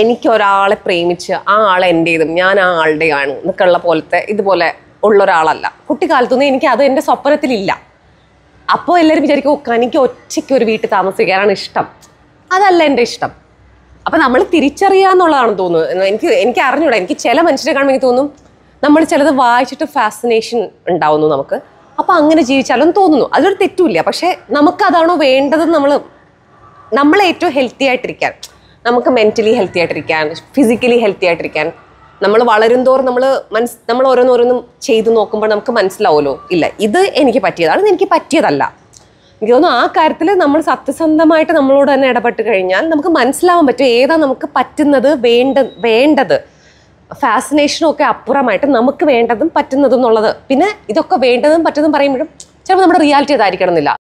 എനിക്ക് ഒരാളെ പ്രേമിച്ച് ആ ആൾ എൻ്റെതും ഞാൻ ആ ആളുടെയാണ് എന്നൊക്കെയുള്ള പോലത്തെ ഇതുപോലെ ഉള്ള ഒരാളല്ല കുട്ടിക്കാലത്തൊന്നും എനിക്ക് അത് എൻ്റെ സ്വപ്നത്തിലില്ല അപ്പോൾ എല്ലാവരും വിചാരിക്കും എനിക്ക് ഒറ്റയ്ക്ക് ഒരു വീട്ടിൽ താമസിക്കാനാണ് ഇഷ്ടം അതല്ല എൻ്റെ ഇഷ്ടം അപ്പം നമ്മൾ തിരിച്ചറിയുക എന്നുള്ളതാണ് തോന്നുന്നത് എനിക്ക് എനിക്ക് അറിഞ്ഞൂടാ എനിക്ക് ചില മനുഷ്യരെ കാണുമ്പോൾ എനിക്ക് തോന്നും നമ്മൾ ചിലത് വായിച്ചിട്ട് ഫാസിനേഷൻ ഉണ്ടാവുന്നു നമുക്ക് അപ്പം അങ്ങനെ ജീവിച്ചാലും തോന്നുന്നു അതൊരു തെറ്റുമില്ല പക്ഷേ നമുക്കതാണോ അതാണോ വേണ്ടതെന്ന് നമ്മൾ നമ്മൾ ഹെൽത്തി ആയിട്ടിരിക്കാൻ നമുക്ക് മെൻ്റലി ഹെൽത്തി ആയിട്ടിരിക്കാൻ ഫിസിക്കലി ഹെൽത്തി ആയിട്ടിരിക്കാൻ നമ്മൾ വളരും തോറും നമ്മൾ മനസ് നമ്മൾ ഓരോന്നോരോന്നും ചെയ്തു നോക്കുമ്പോൾ നമുക്ക് മനസ്സിലാവുമല്ലോ ഇല്ല ഇത് എനിക്ക് പറ്റിയതാണ് എനിക്ക് പറ്റിയതല്ല എനിക്ക് തോന്നുന്നു ആ കാര്യത്തിൽ നമ്മൾ സത്യസന്ധമായിട്ട് നമ്മളോട് തന്നെ ഇടപെട്ട് കഴിഞ്ഞാൽ നമുക്ക് മനസ്സിലാവാൻ പറ്റും ഏതാ നമുക്ക് പറ്റുന്നത് വേണ്ട വേണ്ടത് ഫാസിനേഷനും ഒക്കെ അപ്പുറമായിട്ട് നമുക്ക് വേണ്ടതും പറ്റുന്നതും എന്നുള്ളത് പിന്നെ ഇതൊക്കെ വേണ്ടതും പറ്റുന്നതും പറയുമ്പോഴും ചിലപ്പോൾ നമ്മുടെ റിയാലിറ്റി അതായിരിക്കണം എന്നില്ല